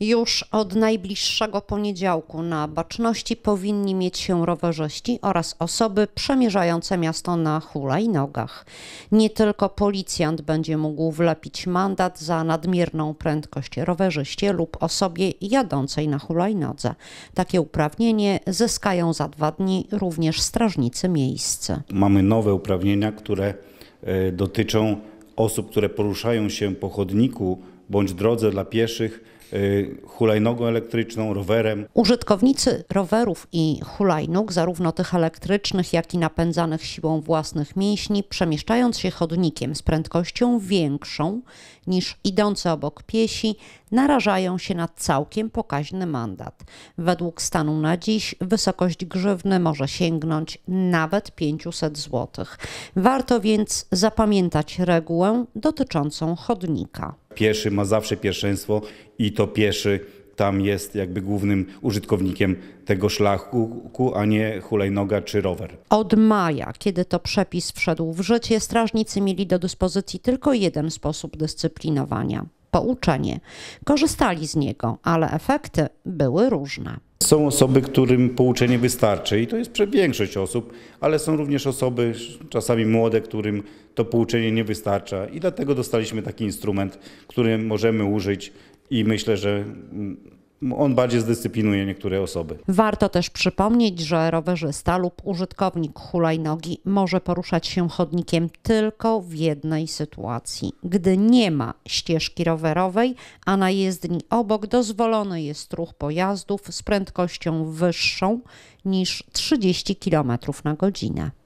Już od najbliższego poniedziałku na baczności powinni mieć się rowerzyści oraz osoby przemierzające miasto na hulajnogach. Nie tylko policjant będzie mógł wlepić mandat za nadmierną prędkość rowerzyście lub osobie jadącej na hulajnodze. Takie uprawnienie zyskają za dwa dni również strażnicy miejscy. Mamy nowe uprawnienia, które e, dotyczą osób, które poruszają się po chodniku bądź drodze dla pieszych Y, hulajnogą elektryczną, rowerem. Użytkownicy rowerów i hulajnóg, zarówno tych elektrycznych, jak i napędzanych siłą własnych mięśni, przemieszczając się chodnikiem z prędkością większą niż idące obok piesi, narażają się na całkiem pokaźny mandat. Według stanu na dziś wysokość grzywny może sięgnąć nawet 500 zł. Warto więc zapamiętać regułę dotyczącą chodnika pieszy ma zawsze pierwszeństwo i to pieszy tam jest jakby głównym użytkownikiem tego szlaku, a nie hulajnoga czy rower. Od maja, kiedy to przepis wszedł w życie, strażnicy mieli do dyspozycji tylko jeden sposób dyscyplinowania pouczenie. Korzystali z niego, ale efekty były różne. Są osoby, którym pouczenie wystarczy i to jest większość osób, ale są również osoby, czasami młode, którym to pouczenie nie wystarcza i dlatego dostaliśmy taki instrument, który możemy użyć i myślę, że mm, on bardziej zdyscyplinuje niektóre osoby. Warto też przypomnieć, że rowerzysta lub użytkownik hulajnogi może poruszać się chodnikiem tylko w jednej sytuacji, gdy nie ma ścieżki rowerowej, a na jezdni obok dozwolony jest ruch pojazdów z prędkością wyższą niż 30 km na godzinę.